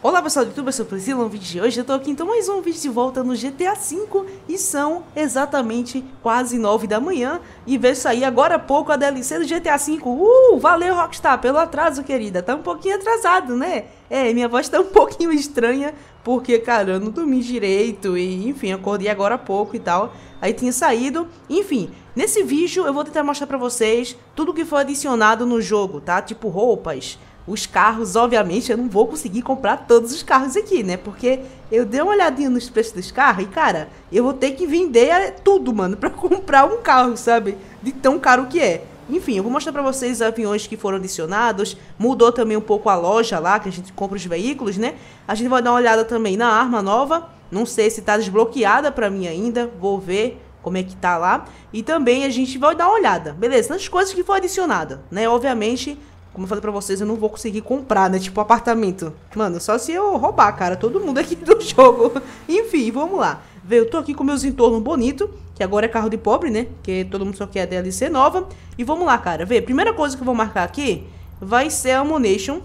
Olá pessoal do YouTube, eu sou o Priscila, no vídeo de hoje eu tô aqui então mais um vídeo de volta no GTA V e são exatamente quase 9 da manhã e veio sair agora há pouco a DLC do GTA V, uh, valeu Rockstar pelo atraso querida, tá um pouquinho atrasado né? É, minha voz tá um pouquinho estranha porque cara, eu não dormi direito e enfim, acordei agora há pouco e tal, aí tinha saído, enfim, nesse vídeo eu vou tentar mostrar pra vocês tudo que foi adicionado no jogo, tá? Tipo roupas os carros, obviamente, eu não vou conseguir comprar todos os carros aqui, né? Porque eu dei uma olhadinha nos preços dos carros e, cara, eu vou ter que vender é tudo, mano, para comprar um carro, sabe? De tão caro que é. Enfim, eu vou mostrar para vocês os aviões que foram adicionados. Mudou também um pouco a loja lá, que a gente compra os veículos, né? A gente vai dar uma olhada também na arma nova. Não sei se tá desbloqueada para mim ainda. Vou ver como é que tá lá. E também a gente vai dar uma olhada, beleza? Nas coisas que foram adicionadas, né? Obviamente, como eu falei pra vocês, eu não vou conseguir comprar, né? Tipo, apartamento. Mano, só se eu roubar, cara. Todo mundo aqui do jogo. Enfim, vamos lá. Vê, eu tô aqui com meus entornos bonito, que agora é carro de pobre, né? Que todo mundo só quer a DLC nova. E vamos lá, cara. Vê, primeira coisa que eu vou marcar aqui vai ser a Monation.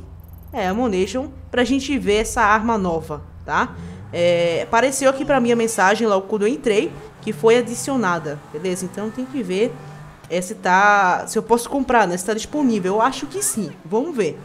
É, a Monation, pra gente ver essa arma nova, tá? É, apareceu aqui pra mim a mensagem logo quando eu entrei, que foi adicionada, beleza? Então tem que ver é se tá. Se eu posso comprar, né? Se tá disponível. Eu acho que sim. Vamos ver.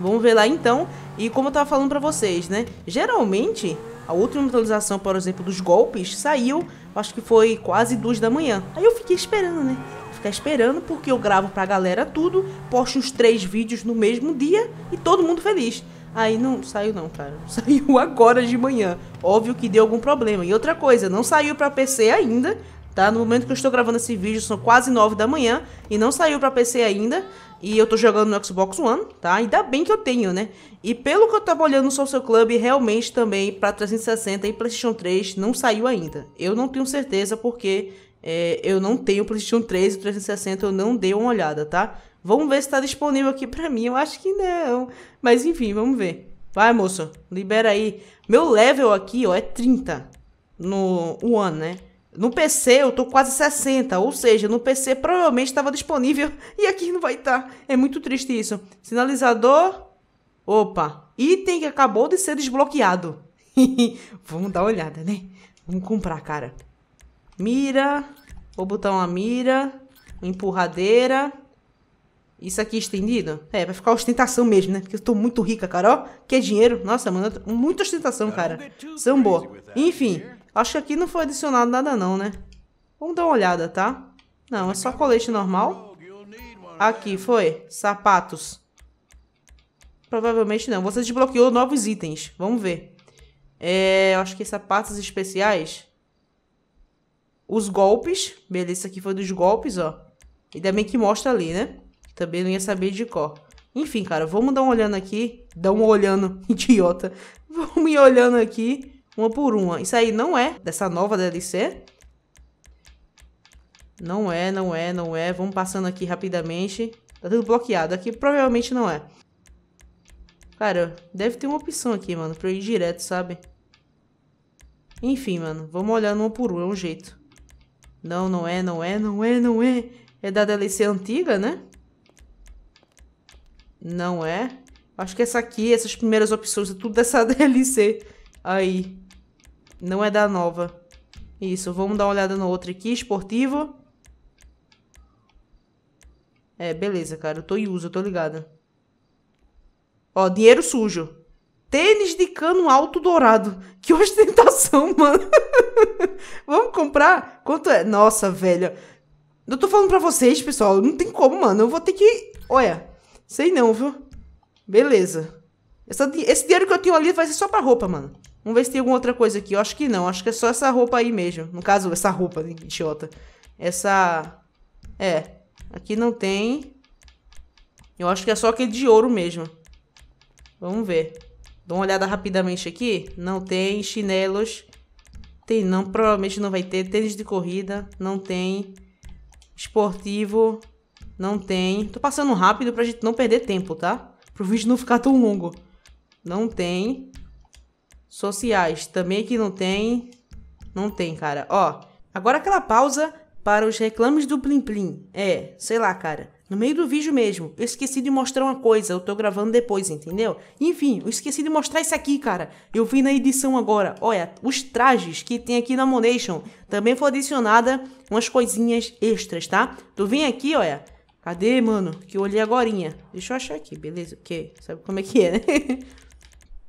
Vamos ver lá então. E como eu tava falando pra vocês, né? Geralmente, a última atualização, por exemplo, dos golpes saiu, acho que foi quase duas da manhã. Aí eu fiquei esperando, né? Ficar esperando porque eu gravo pra galera tudo, posto uns três vídeos no mesmo dia e todo mundo feliz. Aí não saiu não, cara. Saiu agora de manhã. Óbvio que deu algum problema. E outra coisa, não saiu para PC ainda, Tá? No momento que eu estou gravando esse vídeo, são quase 9 da manhã e não saiu para PC ainda. E eu tô jogando no Xbox One, tá? Ainda bem que eu tenho, né? E pelo que eu tava olhando no Social Club, realmente também para 360 e PlayStation 3 não saiu ainda. Eu não tenho certeza porque é, eu não tenho PlayStation 3 e 360, eu não dei uma olhada, tá? Vamos ver se tá disponível aqui pra mim, eu acho que não. Mas enfim, vamos ver. Vai, moço, libera aí. Meu level aqui, ó, é 30 no One, né? No PC eu tô quase 60, ou seja, no PC provavelmente estava disponível e aqui não vai estar. Tá. É muito triste isso. Sinalizador. Opa, item que acabou de ser desbloqueado. Vamos dar uma olhada, né? Vamos comprar, cara. Mira. Vou botar uma mira. Uma empurradeira. Isso aqui estendido? É, vai ficar ostentação mesmo, né? Porque eu tô muito rica, cara. Ó, que dinheiro. Nossa, mano, muita ostentação, cara. São boas. Enfim, Acho que aqui não foi adicionado nada não, né? Vamos dar uma olhada, tá? Não, é só colete normal. Aqui, foi. Sapatos. Provavelmente não. Você desbloqueou novos itens. Vamos ver. É, acho que sapatos especiais. Os golpes. Beleza, isso aqui foi dos golpes, ó. Ainda bem que mostra ali, né? Também não ia saber de cor. Enfim, cara, vamos dar uma olhando aqui. Dá uma olhando, idiota. Vamos ir olhando aqui uma por uma. Isso aí não é dessa nova DLC. Não é, não é, não é. Vamos passando aqui rapidamente. Tá tudo bloqueado. Aqui provavelmente não é. Cara, deve ter uma opção aqui, mano, pra eu ir direto, sabe? Enfim, mano, vamos olhando uma por uma, é um jeito. Não, não é, não é, não é, não é. É da DLC antiga, né? Não é. Acho que essa aqui, essas primeiras opções, é tudo dessa DLC aí. Não é da nova. Isso, vamos dar uma olhada no outro aqui, esportivo. É, beleza, cara. Eu tô em uso, eu tô ligada. Ó, dinheiro sujo. Tênis de cano alto dourado. Que ostentação, mano. Vamos comprar? Quanto é? Nossa, velho. Eu tô falando pra vocês, pessoal. Não tem como, mano. Eu vou ter que... Olha, sei não, viu? Beleza. Essa, esse dinheiro que eu tenho ali vai ser só pra roupa, mano. Vamos ver se tem alguma outra coisa aqui. Eu acho que não. Acho que é só essa roupa aí mesmo. No caso, essa roupa, né? Idiota. Essa... É. Aqui não tem. Eu acho que é só aquele de ouro mesmo. Vamos ver. Dá uma olhada rapidamente aqui. Não tem chinelos. Tem não. Provavelmente não vai ter. Tênis de corrida. Não tem. Esportivo. Não tem. Tô passando rápido pra gente não perder tempo, tá? Pro vídeo não ficar tão longo. Não tem. Sociais, também que não tem. Não tem, cara. Ó, agora aquela pausa para os reclames do Plim Plim. É, sei lá, cara. No meio do vídeo mesmo, eu esqueci de mostrar uma coisa, eu tô gravando depois, entendeu? Enfim, eu esqueci de mostrar isso aqui, cara. Eu vi na edição agora, olha, os trajes que tem aqui na Monation. Também foi adicionada umas coisinhas extras, tá? Tu vem aqui, olha. Cadê, mano? Que eu olhei agorinha. Deixa eu achar aqui, beleza? Porque sabe como é que é, né?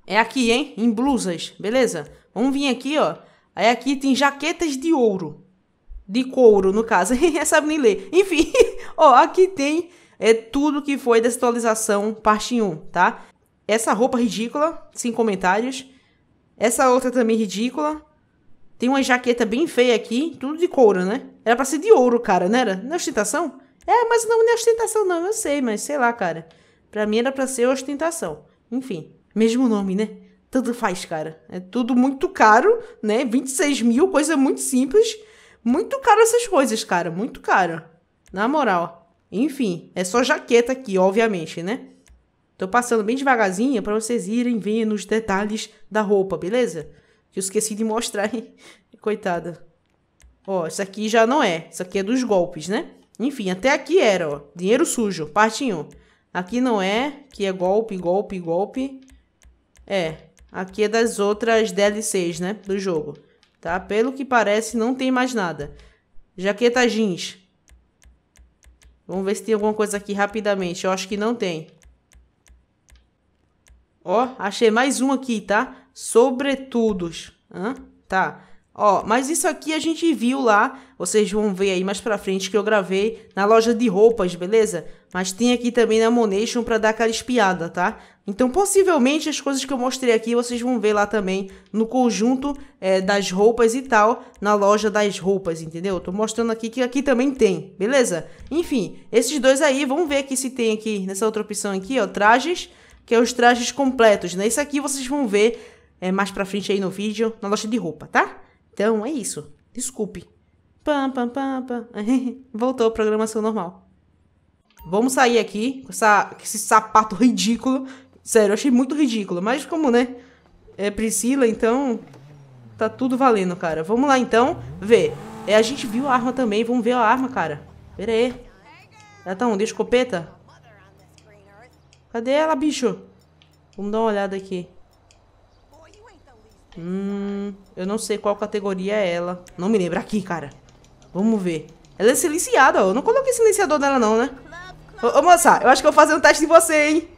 É aqui, hein? Em blusas, beleza? Vamos vir aqui, ó. Aí aqui tem jaquetas de ouro. De couro, no caso. É, sabe nem ler. Enfim, ó, aqui tem é tudo que foi dessa atualização parte 1, tá? Essa roupa ridícula, sem comentários. Essa outra também ridícula. Tem uma jaqueta bem feia aqui, tudo de couro, né? Era pra ser de ouro, cara, não era? Não é ostentação? É, mas não, não é ostentação não, eu sei, mas sei lá, cara. Pra mim era pra ser ostentação. Enfim. Mesmo nome, né? Tudo faz, cara. É tudo muito caro, né? 26 mil, coisa muito simples. Muito caro essas coisas, cara. Muito caro. Na moral. Enfim, é só jaqueta aqui, obviamente, né? Tô passando bem devagarzinho para vocês irem vendo os detalhes da roupa, beleza? Que eu esqueci de mostrar, hein? Coitada. Ó, isso aqui já não é. Isso aqui é dos golpes, né? Enfim, até aqui era, ó. Dinheiro sujo, partinho. Aqui não é, que é golpe, golpe, golpe. É, aqui é das outras DLCs, né, do jogo, tá? Pelo que parece, não tem mais nada. Jaqueta jeans. Vamos ver se tem alguma coisa aqui rapidamente. Eu acho que não tem. Ó, achei mais um aqui, tá? Sobretudos. Hã? Tá. Ó, mas isso aqui a gente viu lá, vocês vão ver aí mais pra frente que eu gravei na loja de roupas, beleza? Mas tem aqui também na Monation pra dar aquela espiada, tá? Então possivelmente as coisas que eu mostrei aqui vocês vão ver lá também no conjunto é, das roupas e tal, na loja das roupas, entendeu? tô mostrando aqui que aqui também tem, beleza? Enfim, esses dois aí, vamos ver aqui se tem aqui, nessa outra opção aqui, ó, trajes, que é os trajes completos, né? Isso aqui vocês vão ver é, mais pra frente aí no vídeo, na loja de roupa, Tá? Então é isso. Desculpe. Pam, pam, pam, pam. Voltou a programação normal. Vamos sair aqui com, essa, com esse sapato ridículo. Sério, eu achei muito ridículo. Mas como, né? É Priscila, então... Tá tudo valendo, cara. Vamos lá, então, ver. É, a gente viu a arma também. Vamos ver a arma, cara. Pera aí. Ela tá onde? Escopeta? Cadê ela, bicho? Vamos dar uma olhada aqui. Hum, eu não sei qual categoria é ela. Não me lembro. Aqui, cara. Vamos ver. Ela é silenciada, ó. Eu não coloquei silenciador nela, não, né? Ô, ô, moça, eu acho que eu vou fazer um teste em você, hein?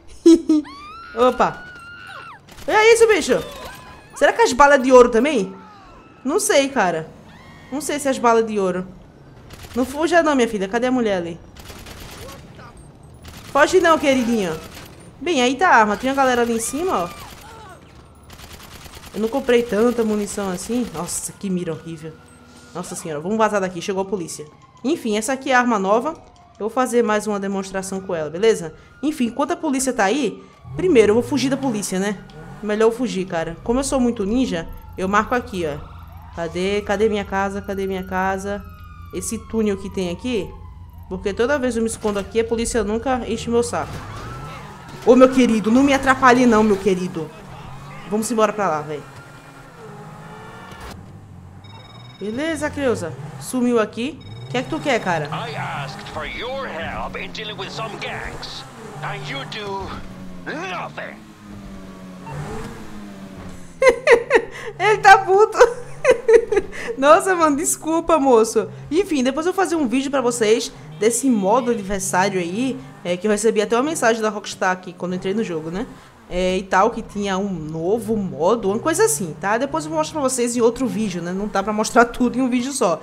Opa. É isso, bicho. Será que as balas de ouro também? Não sei, cara. Não sei se as balas de ouro. Não fuja não, minha filha. Cadê a mulher ali? Foge não, queridinha. Bem, aí tá a arma. Tem uma galera ali em cima, ó. Eu não comprei tanta munição assim. Nossa, que mira horrível. Nossa senhora, vamos vazar daqui. Chegou a polícia. Enfim, essa aqui é a arma nova. Eu vou fazer mais uma demonstração com ela, beleza? Enfim, enquanto a polícia tá aí, primeiro eu vou fugir da polícia, né? Melhor eu fugir, cara. Como eu sou muito ninja, eu marco aqui, ó. Cadê? Cadê minha casa? Cadê minha casa? Esse túnel que tem aqui. Porque toda vez eu me escondo aqui, a polícia nunca enche meu saco. Ô, meu querido, não me atrapalhe não, meu querido. Vamos embora pra lá, velho. Beleza, Creuza. Sumiu aqui. O que é que tu quer, cara? I asked for your help in dealing with some gangs. And you do nothing. Ele tá puto. Nossa, mano, desculpa, moço. Enfim, depois eu vou fazer um vídeo pra vocês desse modo aniversário aí, é, que eu recebi até uma mensagem da Rockstar aqui quando entrei no jogo, né? é, e tal, que tinha um novo modo, uma coisa assim, tá? Depois eu mostro pra vocês em outro vídeo, né? Não dá pra mostrar tudo em um vídeo só.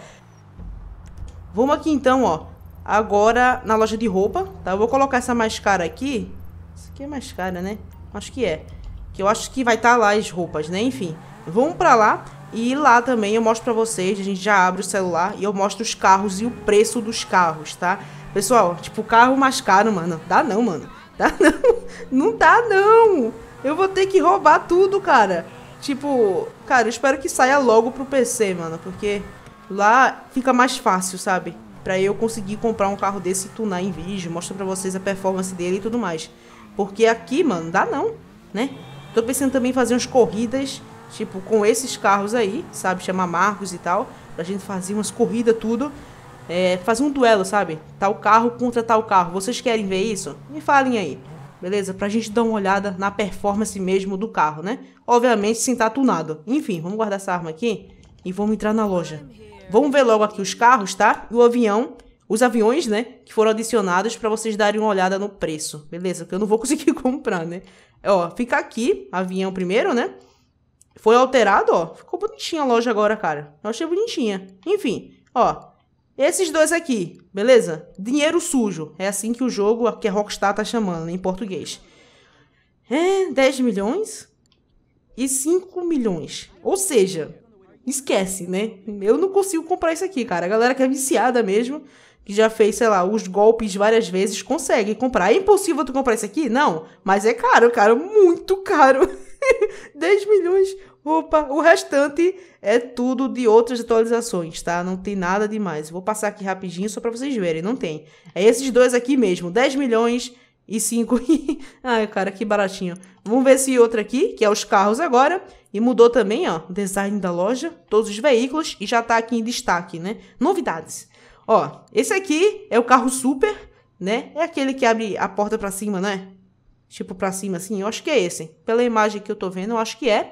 Vamos aqui então, ó. Agora na loja de roupa, tá? Eu vou colocar essa máscara aqui. Isso aqui é máscara, né? Acho que é. Que eu acho que vai estar tá lá as roupas, né? Enfim, vamos pra lá. E lá também eu mostro pra vocês, a gente já abre o celular e eu mostro os carros e o preço dos carros, tá? Pessoal, tipo, carro mais caro, mano. Dá não, mano. Tá não. Não tá não. Eu vou ter que roubar tudo, cara. Tipo, cara, eu espero que saia logo pro PC, mano. Porque lá fica mais fácil, sabe? Pra eu conseguir comprar um carro desse e tunar em vídeo. Mostrar pra vocês a performance dele e tudo mais. Porque aqui, mano, dá não, né? Tô pensando também em fazer umas corridas, tipo, com esses carros aí, sabe? Chamar Marcos e tal. Pra gente fazer umas corridas, tudo. É, fazer um duelo, sabe? Tal carro contra tal carro. Vocês querem ver isso? Me falem aí. Beleza? Pra gente dar uma olhada na performance mesmo do carro, né? Obviamente sem estar tunado. Enfim, vamos guardar essa arma aqui e vamos entrar na loja. Vamos ver logo aqui os carros, tá? E o avião, os aviões, né? Que foram adicionados pra vocês darem uma olhada no preço. Beleza? Que eu não vou conseguir comprar, né? É, ó, fica aqui, avião primeiro, né? Foi alterado, ó. Ficou bonitinha a loja agora, cara. Eu achei bonitinha. Enfim, ó. Esses dois aqui, beleza? Dinheiro sujo. É assim que o jogo, que a Rockstar tá chamando em português. É, 10 milhões e 5 milhões. Ou seja, esquece, né? Eu não consigo comprar isso aqui, cara. A galera que é viciada mesmo, que já fez, sei lá, os golpes várias vezes, consegue comprar. É impossível tu comprar isso aqui? Não. Mas é caro, cara. Muito caro. 10 milhões. Opa, o restante é tudo de outras atualizações, tá? Não tem nada demais. Vou passar aqui rapidinho só para vocês verem, não tem. É esses dois aqui mesmo, 10 milhões e 5. Ai, cara, que baratinho. Vamos ver esse outro aqui, que é os carros agora. E mudou também, ó, o design da loja, todos os veículos e já tá aqui em destaque, né? Novidades. Ó, esse aqui é o carro super, né? É aquele que abre a porta para cima, né? Tipo para cima assim, eu acho que é esse. Pela imagem que eu tô vendo, eu acho que é.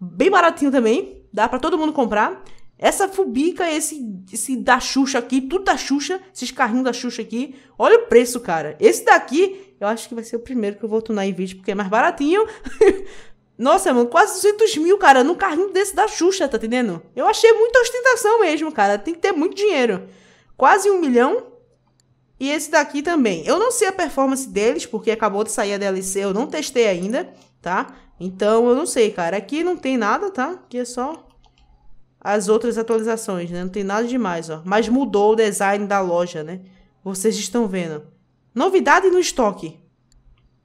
Bem baratinho também. Dá para todo mundo comprar. Essa Fubica, esse, esse da Xuxa aqui, tudo da Xuxa, esses carrinhos da Xuxa aqui. Olha o preço, cara. Esse daqui, eu acho que vai ser o primeiro que eu vou tunar em vídeo, porque é mais baratinho. Nossa, mano, quase 200 mil, cara, num carrinho desse da Xuxa, tá entendendo? Eu achei muita ostentação mesmo, cara. Tem que ter muito dinheiro. Quase um milhão. E esse daqui também. Eu não sei a performance deles, porque acabou de sair a DLC, eu não testei ainda, tá? Então, eu não sei, cara. Aqui não tem nada, tá? Aqui é só as outras atualizações, né? Não tem nada demais, ó. Mas mudou o design da loja, né? Vocês estão vendo. Novidade no estoque.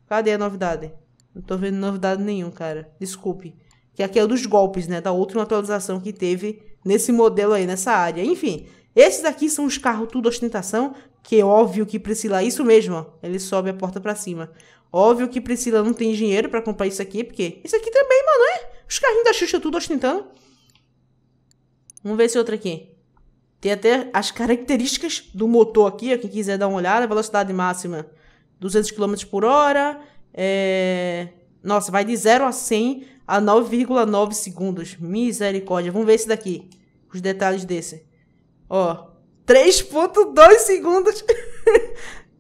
Cadê a novidade? Não tô vendo novidade nenhum, cara. Desculpe. Que aqui é o dos golpes, né? Da última atualização que teve nesse modelo aí, nessa área. Enfim, esses aqui são os carros tudo ostentação que óbvio que Priscila, isso mesmo, ó, ele sobe a porta para cima. Óbvio que Priscila não tem dinheiro para comprar isso aqui, porque isso aqui também, mano, é? Os carrinhos da Xuxa tudo ostentando. Vamos ver esse outro aqui. Tem até as características do motor aqui, ó, quem quiser dar uma olhada, velocidade máxima 200 km por hora, é... Nossa, vai de 0 a 100 a 9,9 segundos. Misericórdia. Vamos ver esse daqui. Os detalhes desse. Ó, 3.2 segundos.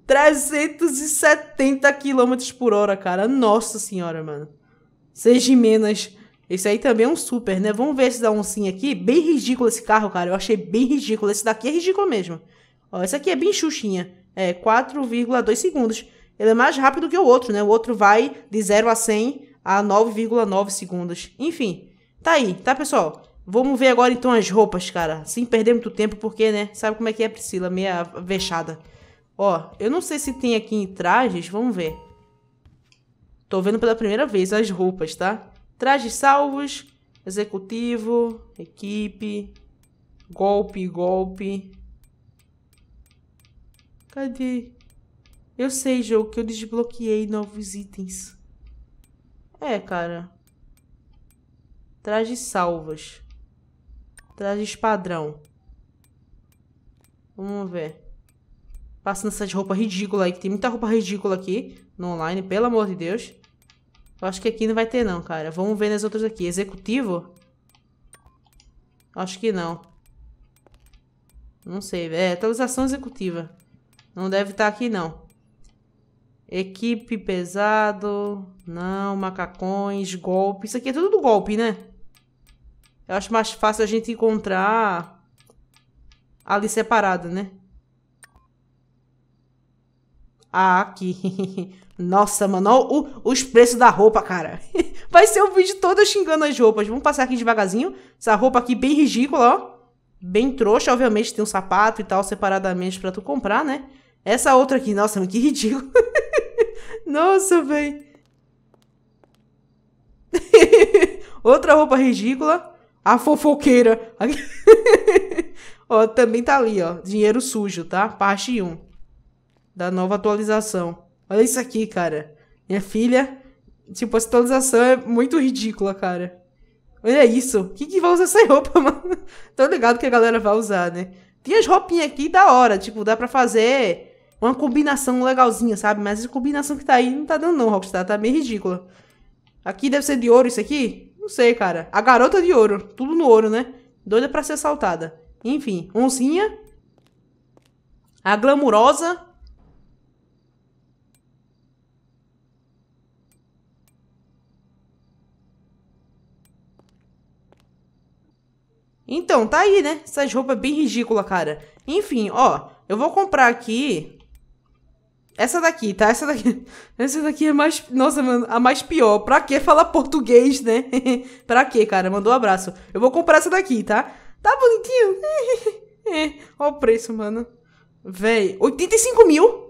370 km por hora, cara. Nossa senhora, mano. Seis menos, Esse aí também é um super, né? Vamos ver esse da oncinha aqui. Bem ridículo esse carro, cara. Eu achei bem ridículo. Esse daqui é ridículo mesmo. Ó, esse aqui é bem xuxinha. É, 4,2 segundos. Ele é mais rápido que o outro, né? O outro vai de 0 a 100 a 9,9 segundos. Enfim, tá aí, tá, pessoal? Vamos ver agora então as roupas, cara. Sem perder muito tempo, porque, né? Sabe como é que é, Priscila? Meia vexada. Ó, eu não sei se tem aqui em trajes. Vamos ver. Tô vendo pela primeira vez as roupas, tá? Trajes salvos, executivo, equipe, golpe, golpe. Cadê? Eu sei, jogo, que eu desbloqueei novos itens. É, cara. Trajes salvos. Trajes padrão. Vamos ver. Passando essas roupa ridícula aí, que tem muita roupa ridícula aqui no online, pelo amor de Deus. Eu acho que aqui não vai ter não, cara. Vamos ver nas outras aqui. Executivo? Acho que não. Não sei. É, atualização executiva. Não deve estar tá aqui, não. Equipe pesado. Não, macacões, golpe. Isso aqui é tudo do golpe, né? Eu acho mais fácil a gente encontrar ali separada, né? Ah, aqui. Nossa, mano, Olha os preços da roupa, cara. Vai ser o um vídeo todo xingando as roupas. Vamos passar aqui devagarzinho. Essa roupa aqui bem ridícula, ó. Bem trouxa, obviamente, tem um sapato e tal separadamente pra tu comprar, né? Essa outra aqui, nossa, mano, que ridículo. nossa, velho. outra roupa ridícula. A fofoqueira. ó, também tá ali, ó. Dinheiro sujo, tá? Parte 1. Da nova atualização. Olha isso aqui, cara. Minha filha. Tipo, essa atualização é muito ridícula, cara. Olha isso. o que vai usar essa roupa, mano? Tô ligado que a galera vai usar, né? Tem as roupinhas aqui da hora. Tipo, dá pra fazer uma combinação legalzinha, sabe? Mas essa combinação que tá aí não tá dando não, Rockstar. Tá meio ridícula. Aqui deve ser de ouro isso aqui. Não sei, cara. A garota de ouro. Tudo no ouro, né? Doida pra ser assaltada. Enfim, onzinha. A glamurosa. Então, tá aí, né? Essas roupas bem ridículas, cara. Enfim, ó. Eu vou comprar aqui essa daqui, tá? Essa daqui. Essa daqui é mais. Nossa, mano, a mais pior. Pra que falar português, né? pra que, cara? Mandou um abraço. Eu vou comprar essa daqui, tá? Tá bonitinho? é, ó o preço, mano. Véi, 85 mil?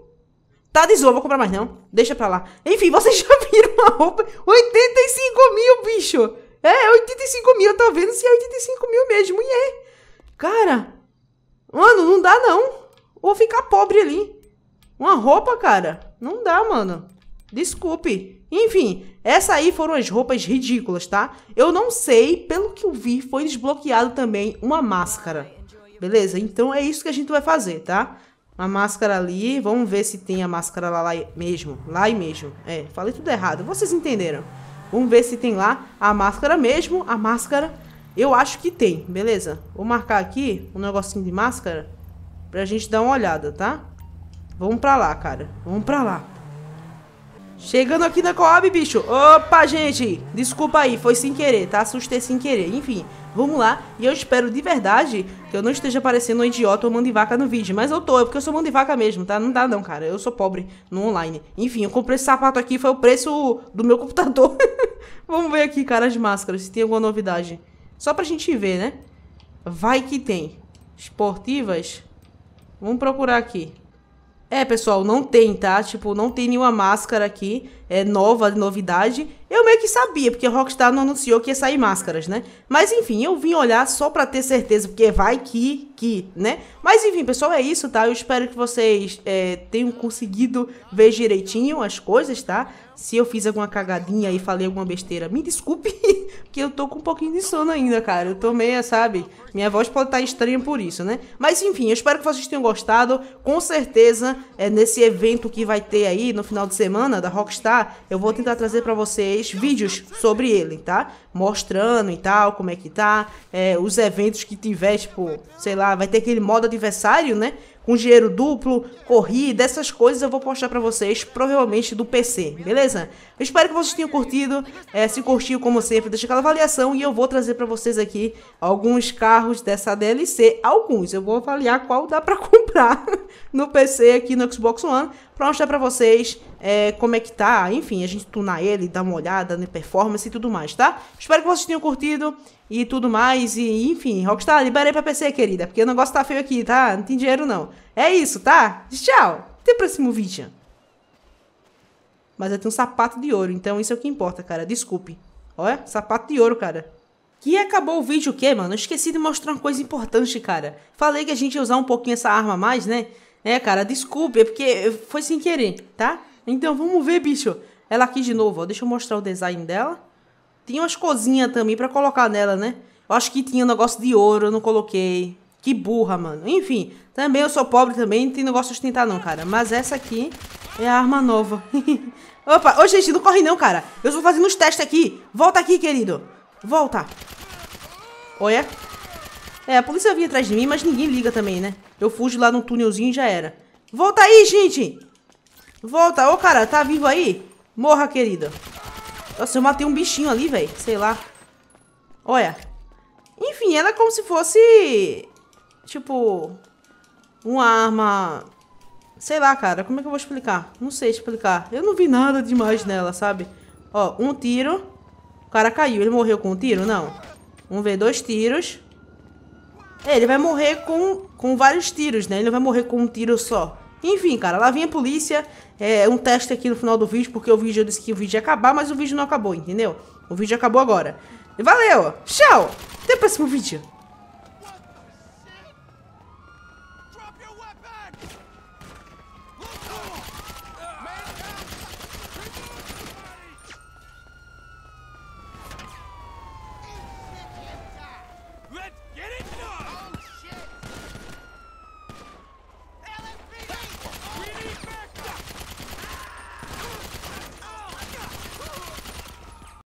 Tá de zoa, vou comprar mais não. Deixa pra lá. Enfim, vocês já viram uma roupa. 85 mil, bicho! É, 85 mil, tá vendo? Se é 85 mil mesmo, e é. Cara, mano, não dá não. Vou ficar pobre ali. Uma roupa, cara. Não dá, mano. Desculpe. Enfim, essa aí foram as roupas ridículas, tá? Eu não sei, pelo que eu vi, foi desbloqueado também uma máscara. Beleza? Então é isso que a gente vai fazer, tá? Uma máscara ali, vamos ver se tem a máscara lá, lá mesmo. Lá e mesmo. É, falei tudo errado, vocês entenderam. Vamos ver se tem lá a máscara mesmo, a máscara. Eu acho que tem, beleza? Vou marcar aqui um negocinho de máscara pra gente dar uma olhada, tá? Vamos pra lá, cara. Vamos pra lá. Chegando aqui na Coab, bicho. Opa, gente. Desculpa aí, foi sem querer, tá? Assustei sem querer. Enfim, vamos lá. E eu espero de verdade que eu não esteja parecendo um idiota ou mão de vaca no vídeo. Mas eu tô, é porque eu sou mão de vaca mesmo, tá? Não dá não, cara. Eu sou pobre no online. Enfim, eu comprei esse sapato aqui, foi o preço do meu computador. vamos ver aqui, cara, as máscaras, se tem alguma novidade. Só pra gente ver, né? Vai que tem. Esportivas. Vamos procurar aqui. É, pessoal, não tem, tá? Tipo, não tem nenhuma máscara aqui é, nova, novidade, eu meio que sabia, porque Rockstar não anunciou que ia sair máscaras, né? Mas enfim, eu vim olhar só para ter certeza, porque vai que, que, né? Mas enfim, pessoal, é isso, tá? Eu espero que vocês é, tenham conseguido ver direitinho as coisas, tá? Se eu fiz alguma cagadinha e falei alguma besteira, me desculpe, porque eu tô com um pouquinho de sono ainda, cara. Eu tô meio, sabe? Minha voz pode estar tá estranha por isso, né? Mas enfim, eu espero que vocês tenham gostado. Com certeza, é, nesse evento que vai ter aí no final de semana da Rockstar, chegar, tá? eu vou tentar trazer para vocês vídeos sobre ele, tá? Mostrando e tal, como é que tá, é, os eventos que tiver, tipo, sei lá, vai ter aquele modo adversário, né? com dinheiro duplo, corrida, essas coisas eu vou postar para vocês, provavelmente do PC, beleza? Eu espero que vocês tenham curtido, é, se curtiu como sempre, deixa aquela avaliação e eu vou trazer para vocês aqui alguns carros dessa DLC, alguns, eu vou avaliar qual dá para comprar no PC aqui no Xbox One, para mostrar para vocês é, como é que tá, enfim, a gente tunar ele, dar uma olhada na performance e tudo mais, tá? Espero que vocês tenham curtido e tudo mais, e enfim, Rockstar, liberei pra PC, querida, porque o negócio tá feio aqui, tá? Não tem dinheiro não. É isso, tá? Tchau! Até o próximo vídeo. Mas eu tenho um sapato de ouro, então isso é o que importa, cara. Desculpe. Olha, sapato de ouro, cara. Que acabou o vídeo o quê, mano? Eu esqueci de mostrar uma coisa importante, cara. Falei que a gente ia usar um pouquinho essa arma a mais, né? É, cara, desculpe, é porque foi sem querer, tá? Então vamos ver, bicho. Ela aqui de novo, ó. Deixa eu mostrar o design dela. Tinha umas cozinhas também para colocar nela, né? Eu acho que tinha um negócio de ouro, eu não coloquei. Que burra, mano. Enfim, também eu sou pobre também, não tem negócio de ostentar não, cara. Mas essa aqui é a arma nova. Opa, ô gente, não corre não, cara. Eu estou fazendo uns testes aqui. Volta aqui, querido. Volta. Olha. É, a polícia vinha atrás de mim, mas ninguém liga também, né? Eu fujo lá no túnelzinho e já era. Volta aí, gente! Volta. Ô, cara, tá vivo aí? Morra, querido. Nossa, eu matei um bichinho ali, velho. Sei lá. Olha. Enfim, ela é como se fosse... Tipo... Uma arma... Sei lá, cara. Como é que eu vou explicar? Não sei explicar. Eu não vi nada demais nela, sabe? Ó, um tiro. O cara caiu. Ele morreu com um tiro? Não. Vamos ver. Dois tiros. É, ele vai morrer com, com vários tiros, né? Ele vai morrer com um tiro só. Enfim, cara, lá vinha a polícia. É um teste aqui no final do vídeo, porque o vídeo eu disse que o vídeo ia acabar, mas o vídeo não acabou, entendeu? O vídeo acabou agora. Valeu! Tchau! Até o próximo vídeo!